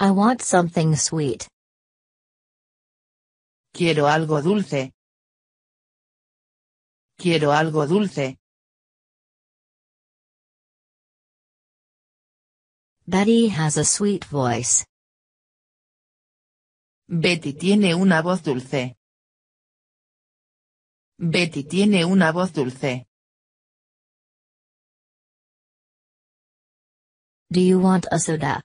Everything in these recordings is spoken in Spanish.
I want something sweet. Quiero algo dulce. Quiero algo dulce. Betty has a sweet voice. Betty tiene una voz dulce. Betty tiene una voz dulce. Do you want a soda?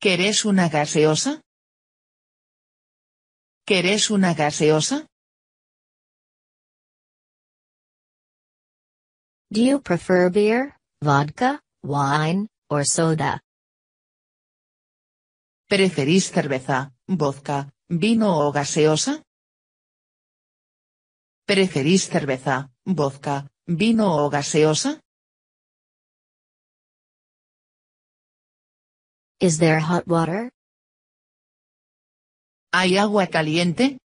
¿Querés una gaseosa? ¿Querés una gaseosa? Do you prefer beer, vodka, wine, or soda? ¿Preferís cerveza, vodka, vino o gaseosa? ¿Preferís cerveza, vodka, vino o gaseosa? Is there hot water? ¿Hay agua caliente?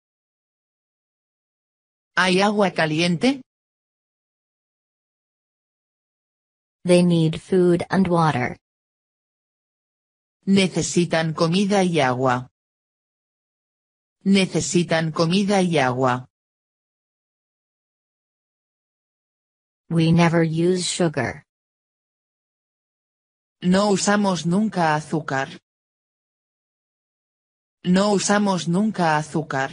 ¿Hay agua caliente? They need food and water. Necesitan comida y agua. Necesitan comida y agua. We never use sugar. No usamos nunca azúcar. No usamos nunca azúcar.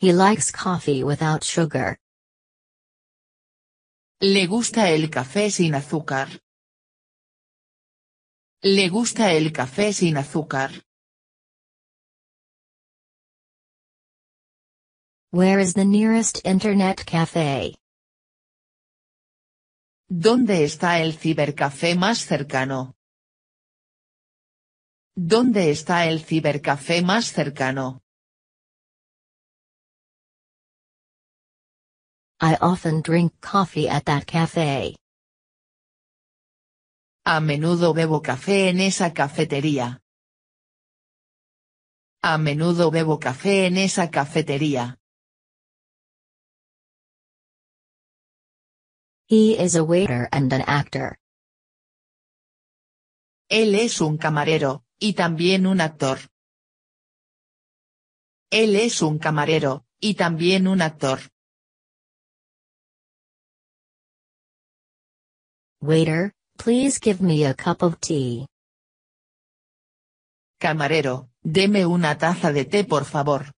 He likes coffee without sugar. Le gusta el café sin azúcar. Le gusta el café sin azúcar. Where is the nearest internet cafe? ¿Dónde está el cibercafé más cercano? ¿Dónde está el cibercafé más cercano? I often drink coffee at that cafe. A menudo bebo café en esa cafetería. A menudo bebo café en esa cafetería. He is a waiter and an actor. Él es un camarero, y también un actor. Él es un camarero, y también un actor. Waiter, please give me a cup of tea. Camarero, deme una taza de té por favor.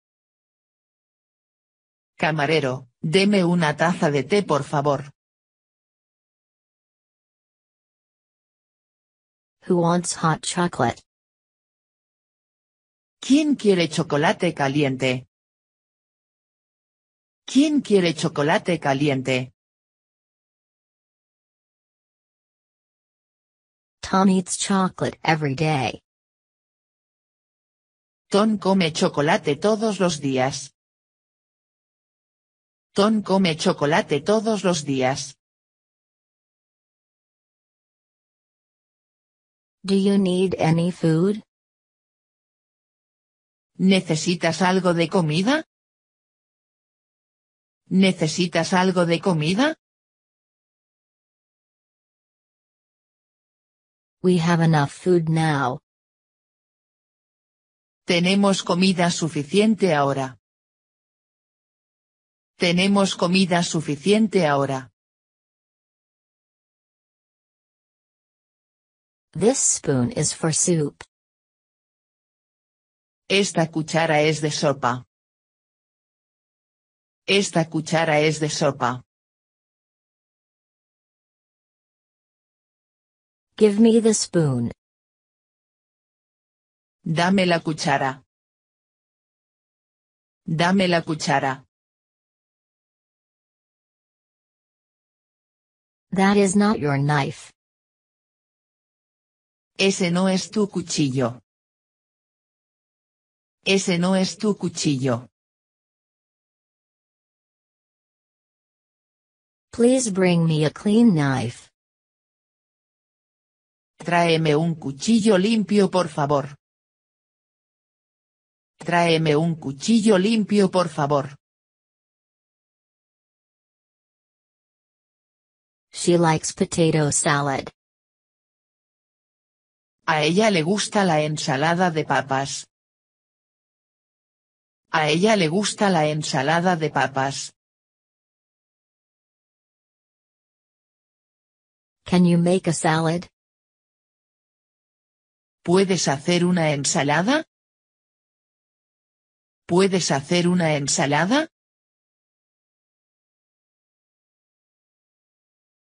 Camarero, deme una taza de té por favor. wants hot chocolate? ¿Quién quiere chocolate caliente? ¿Quién quiere chocolate caliente? Tom eats chocolate every day. Tom come chocolate todos los días. Tom come chocolate todos los días. Do you need any food? ¿Necesitas algo de comida? ¿Necesitas algo de comida? We have enough food now. Tenemos comida suficiente ahora. Tenemos comida suficiente ahora. This spoon is for soup. Esta cuchara es de sopa. Esta cuchara es de sopa. Give me the spoon. Dame la cuchara. Dame la cuchara. That is not your knife. Ese no es tu cuchillo. Ese no es tu cuchillo. Please bring me a clean knife. Tráeme un cuchillo limpio por favor. Tráeme un cuchillo limpio por favor. She likes potato salad. A ella le gusta la ensalada de papas. A ella le gusta la ensalada de papas. Can you make a salad? ¿Puedes hacer una ensalada? ¿Puedes hacer una ensalada?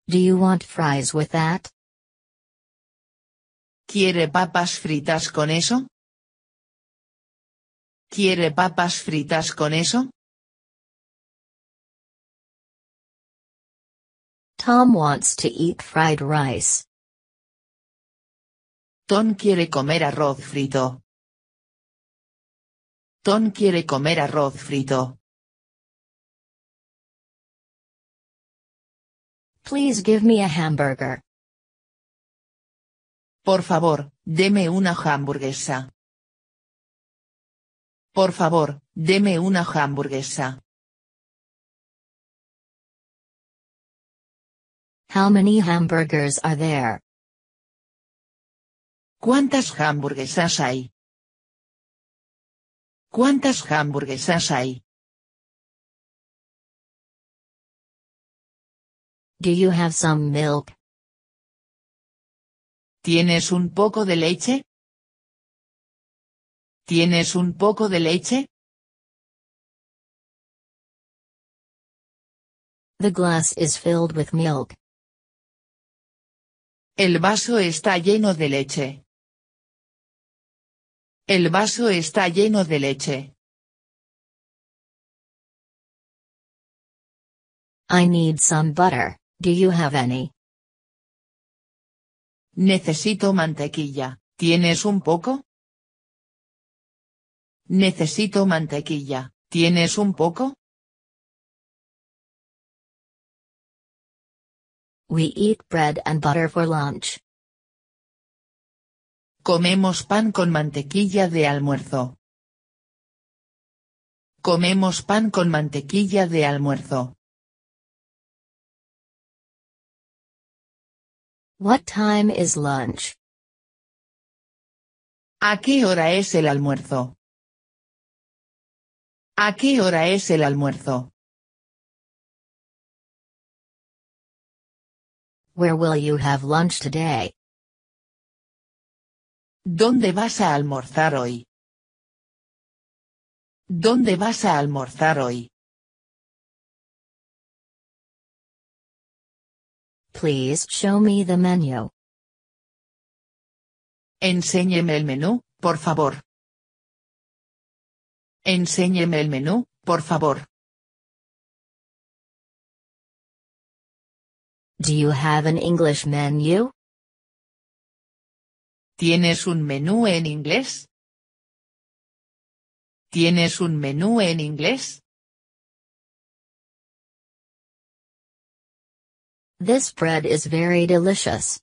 Do you want fries with that? ¿Quiere papas fritas con eso? ¿Quiere papas fritas con eso? Tom wants to eat fried rice. Tom quiere comer arroz frito. Tom quiere comer arroz frito. Please give me a hamburger. Por favor, deme una hamburguesa. Por favor, deme una hamburguesa. How many hamburgers are there? ¿Cuántas hamburguesas hay? ¿Cuántas hamburguesas hay? Do you have some milk? ¿Tienes un poco de leche? ¿Tienes un poco de leche? The glass is filled with milk. El vaso está lleno de leche. El vaso está lleno de leche. I need some butter, do you have any? Necesito mantequilla, ¿tienes un poco? Necesito mantequilla, ¿tienes un poco? We eat bread and butter for lunch. Comemos pan con mantequilla de almuerzo. Comemos pan con mantequilla de almuerzo. What time is lunch? ¿A qué hora es el almuerzo? ¿A qué hora es el almuerzo? Where will you have lunch today? ¿Dónde vas a almorzar hoy? ¿Dónde vas a almorzar hoy? Please show me the menu. Enséñeme el menú, por favor. Enséñeme el menú, por favor. Do you have an English menu? ¿Tienes un menú en inglés? ¿Tienes un menú en inglés? This bread is very delicious.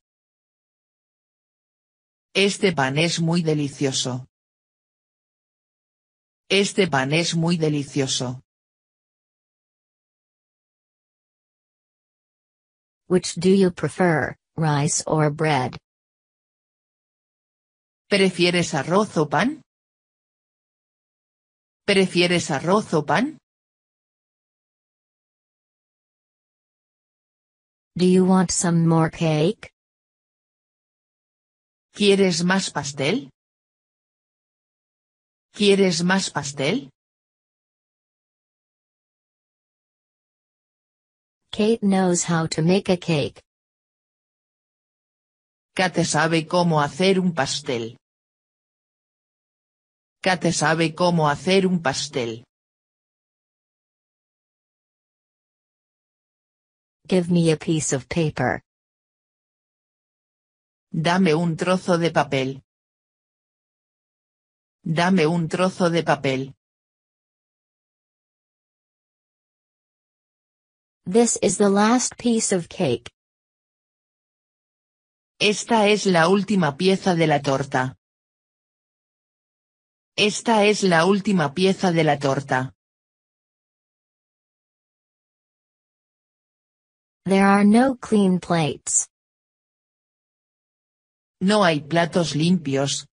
Este pan es muy delicioso. Este pan es muy delicioso. Which do you prefer, rice or bread? ¿Prefieres arroz o pan? ¿Prefieres arroz o pan? Do you want some more cake? ¿Quieres más pastel? ¿Quieres más pastel? Kate knows how to make a cake. Kate sabe cómo hacer un pastel. Kate sabe cómo hacer un pastel. Give me a piece of paper. Dame un trozo de papel. Dame un trozo de papel. This is the last piece of cake. Esta es la última pieza de la torta. Esta es la última pieza de la torta. There are no clean plates. No hay platos limpios.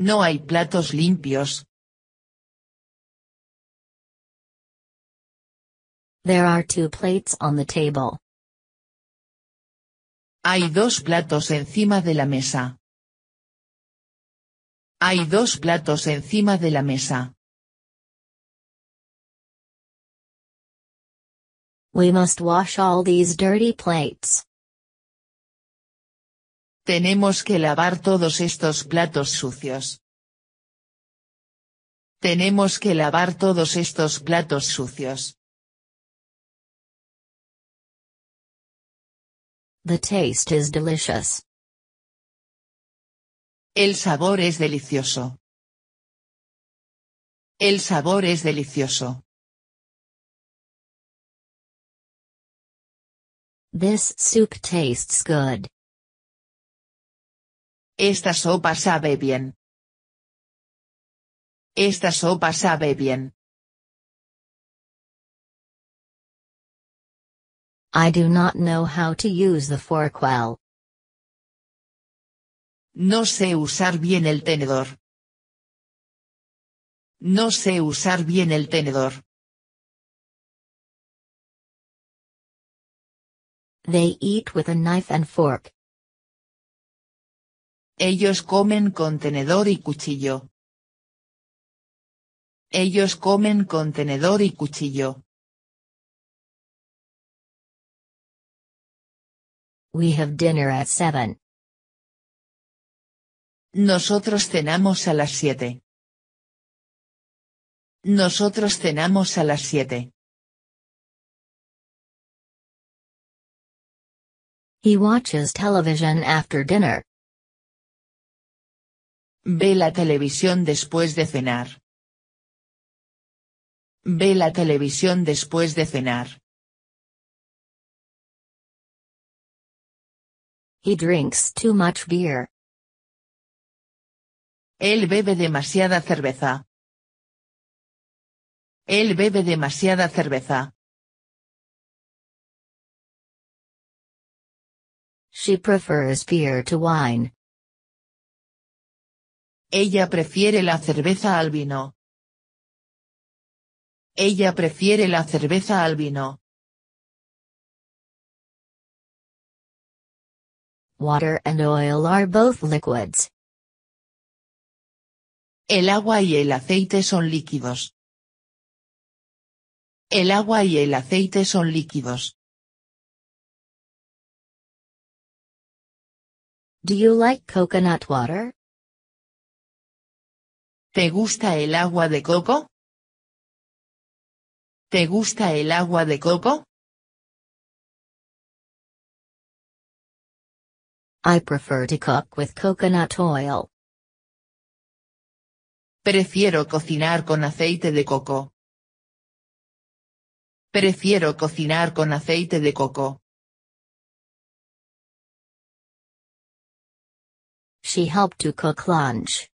No hay platos limpios. There are two plates on the table. Hay dos platos encima de la mesa. Hay dos platos encima de la mesa. We must wash all these dirty plates. Tenemos que lavar todos estos platos sucios. Tenemos que lavar todos estos platos sucios. The taste is delicious. El sabor es delicioso. El sabor es delicioso. This soup tastes good. Esta sopa sabe bien. Esta sopa sabe bien. I do not know how to use the fork well. No sé usar bien el tenedor. No sé usar bien el tenedor. They eat with a knife and fork. Ellos comen con tenedor y cuchillo. Ellos comen con tenedor y cuchillo. We have dinner at seven. Nosotros cenamos a las siete. Nosotros cenamos a las siete. He watches television after dinner. Ve la televisión después de cenar. Ve la televisión después de cenar. He drinks too much beer. Él bebe demasiada cerveza. Él bebe demasiada cerveza. She prefers beer to wine. Ella prefiere la cerveza al vino. Ella prefiere la cerveza al vino. Water and oil are both liquids. El agua y el aceite son líquidos. El agua y el aceite son líquidos. Do you like coconut water? ¿Te gusta el agua de coco? ¿Te gusta el agua de coco? I prefer to cook with coconut oil. Prefiero cocinar con aceite de coco. Prefiero cocinar con aceite de coco. She helped to cook lunch.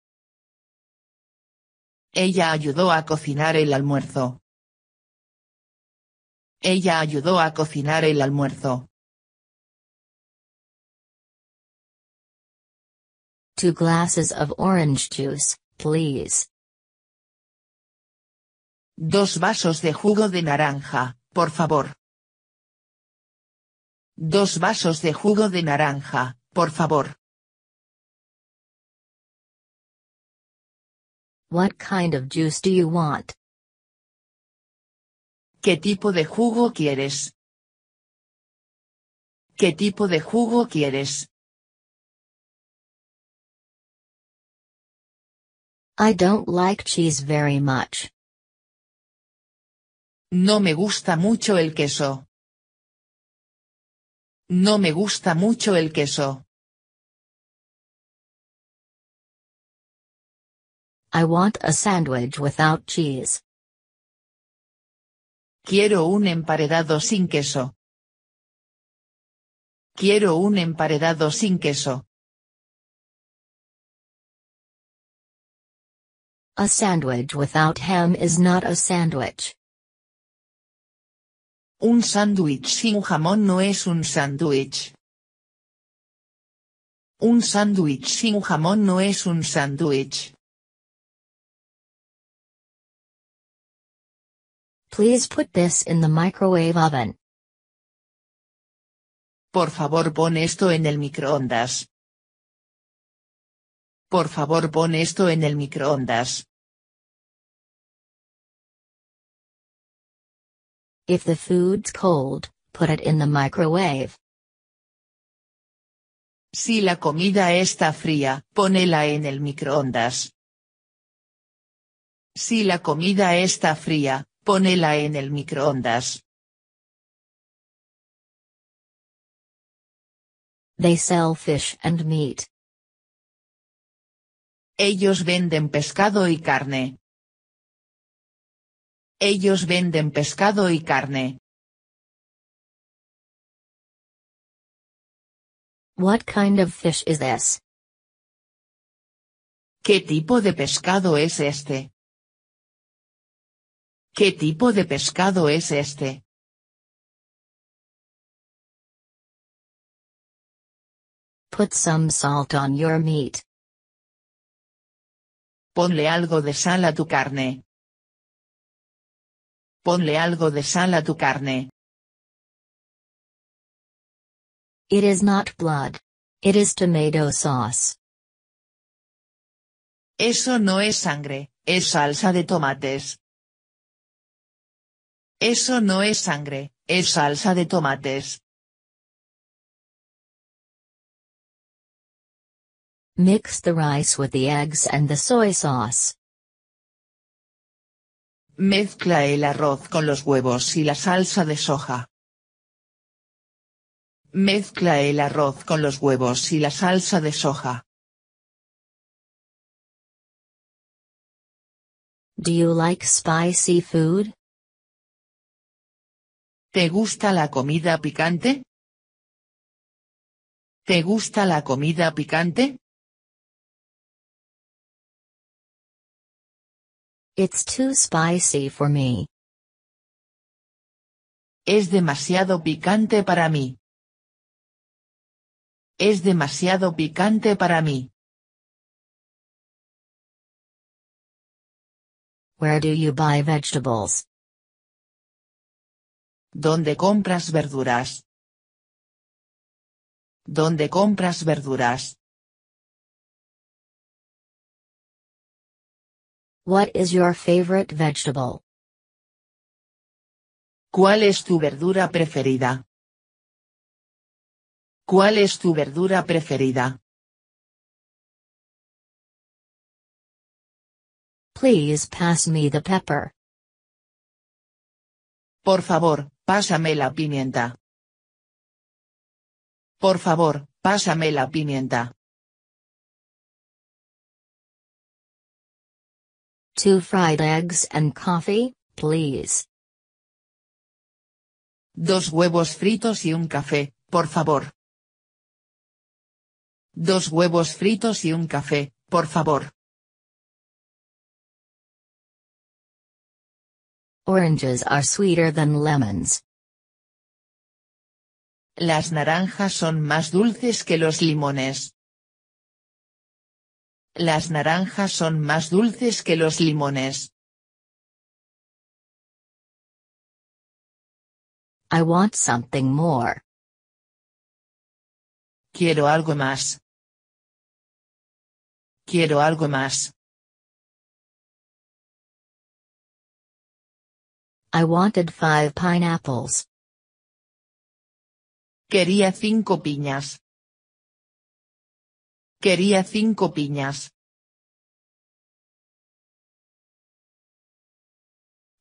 Ella ayudó a cocinar el almuerzo. Ella ayudó a cocinar el almuerzo. Two glasses of orange juice, please. Dos vasos de jugo de naranja, por favor. Dos vasos de jugo de naranja, por favor. What kind of juice do you want? ¿Qué tipo de jugo quieres? ¿Qué tipo de jugo quieres? I don't like cheese very much. No me gusta mucho el queso. No me gusta mucho el queso. I want a sandwich without cheese. Quiero un emparedado sin queso. Quiero un emparedado sin queso. A sandwich without ham is not a sandwich. Un sándwich sin jamón no es un sándwich. Un sándwich sin jamón no es un sándwich. Please put this in the microwave oven. Por favor pon esto en el microondas. Por favor pon esto en el microondas. If the food's cold, put it in the microwave. Si la comida está fría, ponela en el microondas. Si la comida está fría, Ponela en el microondas. They sell fish and meat. Ellos venden pescado y carne. Ellos venden pescado y carne. What kind of fish is this? ¿Qué tipo de pescado es este? ¿Qué tipo de pescado es este? Put some salt on your meat. Ponle algo de sal a tu carne. Ponle algo de sal a tu carne. It is not blood. It is tomato sauce. Eso no es sangre, es salsa de tomates. Eso no es sangre, es salsa de tomates. Mix the rice with the eggs and the soy sauce. Mezcla el arroz con los huevos y la salsa de soja. Mezcla el arroz con los huevos y la salsa de soja. Do you like spicy food? ¿Te gusta la comida picante? ¿Te gusta la comida picante? It's too spicy for me. Es demasiado picante para mí. Es demasiado picante para mí. Where do you buy vegetables? ¿Dónde compras verduras? ¿Dónde compras verduras? What is your favorite vegetable? ¿Cuál es tu verdura preferida? ¿Cuál es tu verdura preferida? Please pass me the pepper. Por favor, Pásame la pimienta. Por favor, pásame la pimienta. Two fried eggs and coffee, please. Dos huevos fritos y un café, por favor. Dos huevos fritos y un café, por favor. Oranges are sweeter than lemons. Las naranjas son más dulces que los limones. Las naranjas son más dulces que los limones. I want something more. Quiero algo más. Quiero algo más. I wanted five pineapples. Quería cinco piñas. Quería cinco piñas.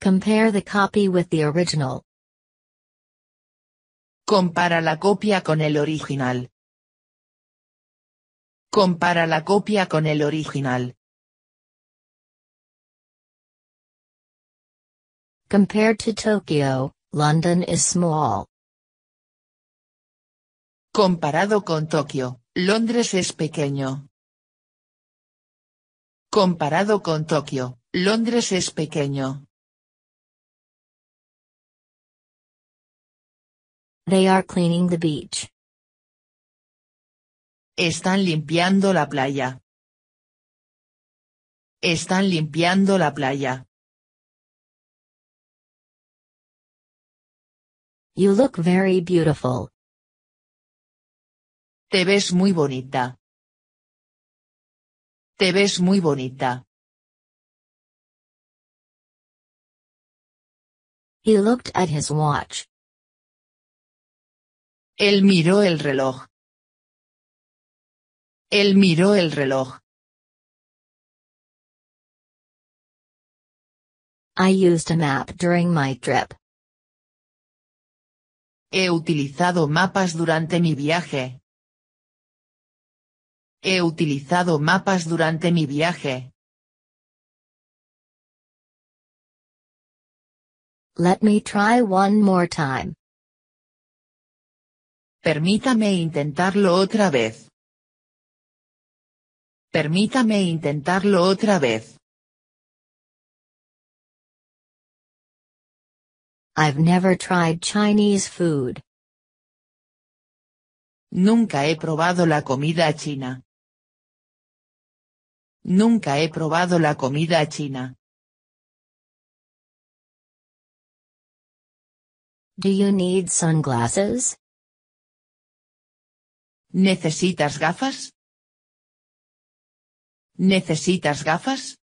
Compare the copy with the original. Compara la copia con el original. Compara la copia con el original. Compared to Tokyo, London is small. Comparado con Tokio, Londres es pequeño. Comparado con Tokio, Londres es pequeño. They are cleaning the beach. Están limpiando la playa. Están limpiando la playa. You look very beautiful. Te ves muy bonita. Te ves muy bonita. He looked at his watch. Él miró el reloj. Él miró el reloj. I used a map during my trip. He utilizado mapas durante mi viaje. He utilizado mapas durante mi viaje. Let me try one more time. Permítame intentarlo otra vez. Permítame intentarlo otra vez. I've never tried Chinese food. Nunca he probado la comida china. Nunca he probado la comida china. Do you need sunglasses? ¿Necesitas gafas? ¿Necesitas gafas?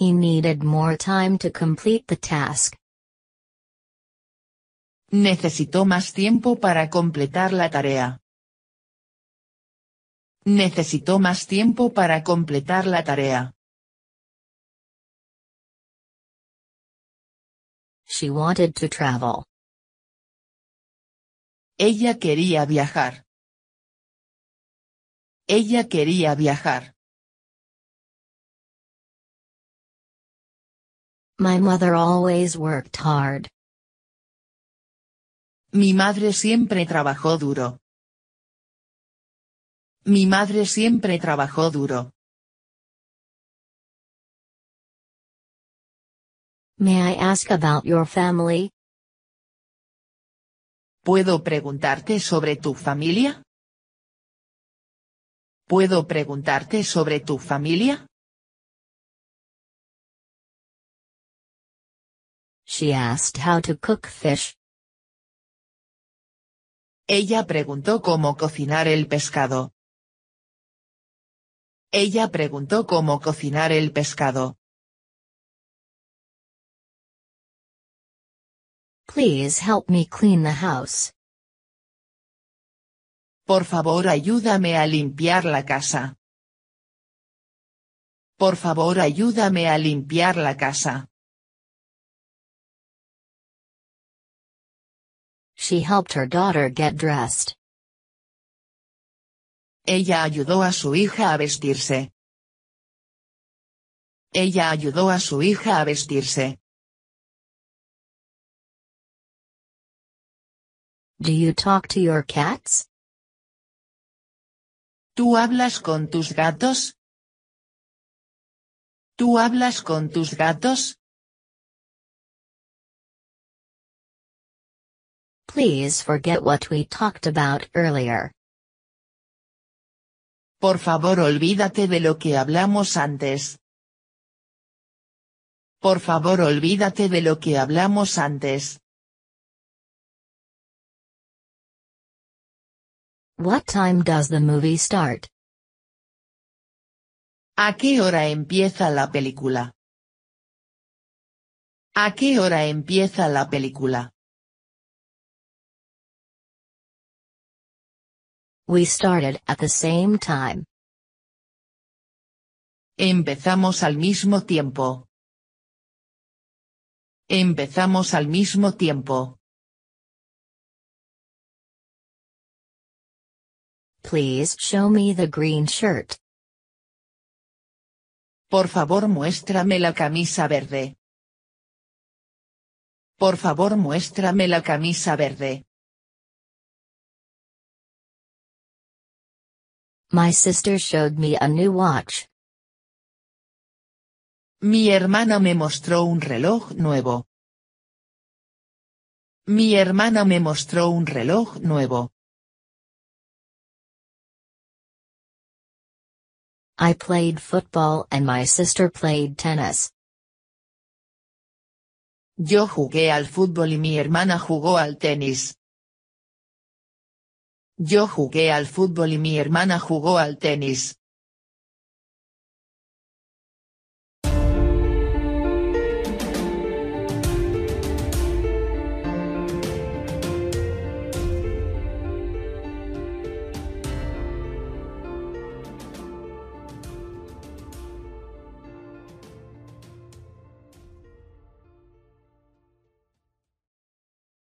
He needed more time to complete the task. Necesitó más tiempo para completar la tarea. Necesitó más tiempo para completar la tarea. She wanted to travel. Ella quería viajar. Ella quería viajar. My mother always worked hard. Mi madre siempre trabajó duro. Mi madre siempre trabajó duro. May I ask about your family? ¿Puedo preguntarte sobre tu familia? ¿Puedo preguntarte sobre tu familia? She asked how to cook fish. Ella preguntó cómo cocinar el pescado. Ella preguntó cómo cocinar el pescado. Please help me clean the house. Por favor ayúdame a limpiar la casa. Por favor ayúdame a limpiar la casa. She helped her daughter get dressed. Ella ayudó a su hija a vestirse. Ella ayudó a su hija a vestirse. Do you talk to your cats? ¿Tú hablas con tus gatos? ¿Tú hablas con tus gatos? Please forget what we talked about earlier. Por favor olvídate de lo que hablamos antes. Por favor olvídate de lo que hablamos antes. What time does the movie start? ¿A qué hora empieza la película? ¿A qué hora empieza la película? We started at the same time. Empezamos al mismo tiempo. Empezamos al mismo tiempo. Please show me the green shirt. Por favor muéstrame la camisa verde. Por favor muéstrame la camisa verde. My sister showed me a new watch. Mi hermana me mostró un reloj nuevo. Mi hermana me mostró un reloj nuevo. I played football and my sister played tennis. Yo jugué al fútbol y mi hermana jugó al tenis. Yo jugué al fútbol y mi hermana jugó al tenis.